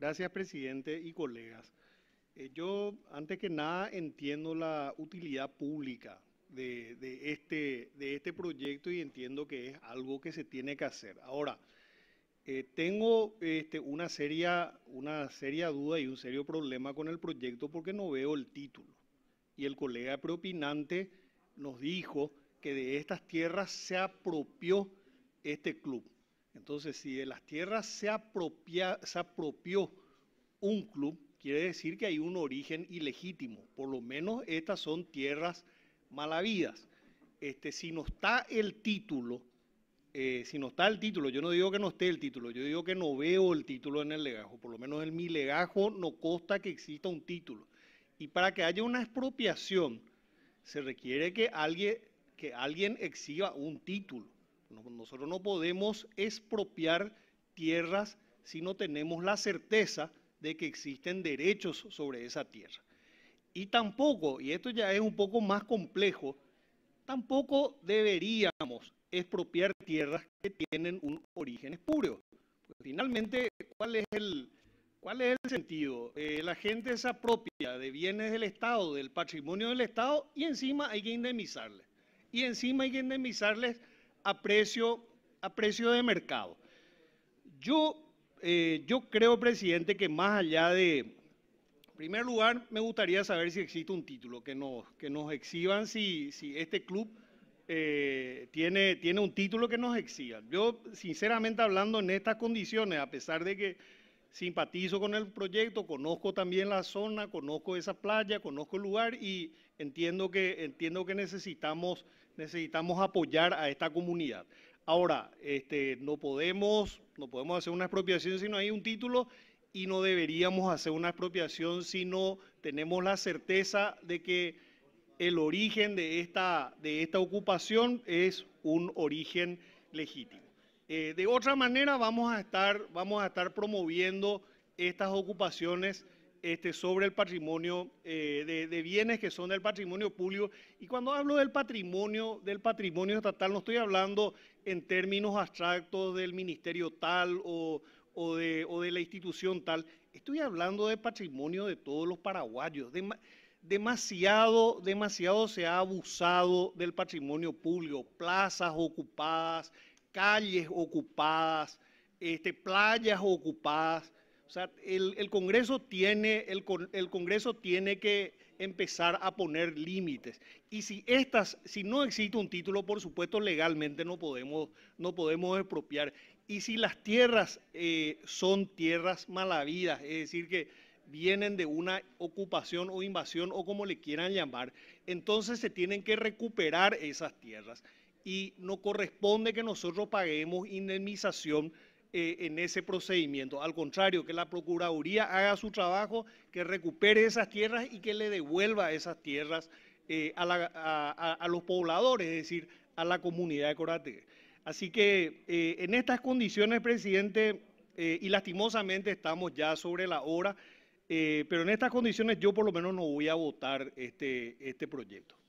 gracias presidente y colegas. Eh, yo, antes que nada, entiendo la utilidad pública este, de, este, proyecto y entiendo que es algo que se tiene que hacer. Ahora, eh, tengo este, una, seria, una duda y un serio problema con el proyecto porque no veo el título. Y el colega propinante nos dijo que de estas tierras se apropió este club. Entonces, si de las tierras se, apropia, apropió un club, quiere decir que hay un origen ilegítimo. Por lo menos estas son tierras malavidas. Este, si no está el título, eh, si no está el título, yo no digo que no esté el título, yo digo que no veo el título en el legajo, por lo menos en mi legajo no consta que exista un título. Y para que haya una expropiación, se requiere que alguien, que alguien exhiba un título. Nosotros no podemos expropiar tierras si no tenemos la certeza de que existen derechos sobre esa tierra. Y tampoco, y esto ya es un poco más complejo, tampoco deberíamos expropiar tierras que tienen un origen puro pues, finalmente, ¿cuál es el, cuál es el sentido? Eh, la gente se apropia de bienes del Estado, del patrimonio del Estado, y encima hay que indemnizarles. Y encima hay que indemnizarles a precio, a precio de mercado. Yo, eh, yo creo, presidente, que más allá de... En primer lugar, me gustaría saber si existe un título, que nos, que nos exhiban si, si este club eh, tiene, tiene un título que nos exhiba. Yo, sinceramente hablando, en estas condiciones, a pesar de que simpatizo con el proyecto, conozco también la zona, conozco esa playa, conozco el lugar y entiendo que, entiendo que necesitamos, necesitamos apoyar a esta comunidad. Ahora, este, no, podemos, no podemos hacer una expropiación si no hay un título y no deberíamos hacer una expropiación si no tenemos la certeza de que el origen de esta, de esta ocupación es un origen legítimo. Eh, de otra manera, vamos a estar, vamos a estar promoviendo estas ocupaciones este, sobre el patrimonio eh, de, bienes que son del patrimonio público. Y cuando hablo del patrimonio, del patrimonio estatal, no estoy hablando en términos abstractos del ministerio tal o, o, de, la institución tal. Estoy hablando del patrimonio de todos los paraguayos. demasiado, demasiado se ha abusado del patrimonio público, plazas ocupadas, calles ocupadas, este, playas ocupadas. O sea, el, Congreso tiene, el, Congreso tiene que empezar a poner límites. Y si estas, si no existe un título, por supuesto, legalmente no podemos, no podemos expropiar. Y si las tierras eh, son tierras malavidas, es decir, que vienen de una ocupación o invasión o como le quieran llamar, entonces se tienen que recuperar esas tierras y no corresponde que nosotros paguemos indemnización eh, en ese procedimiento. Al contrario, que la Procuraduría haga su trabajo, que recupere esas tierras y que le devuelva esas tierras eh, a, los pobladores, es decir, a la comunidad de Corate. Así que eh, en estas condiciones, presidente, y lastimosamente estamos ya sobre la hora, pero en estas condiciones yo por lo menos no voy a votar este, este proyecto.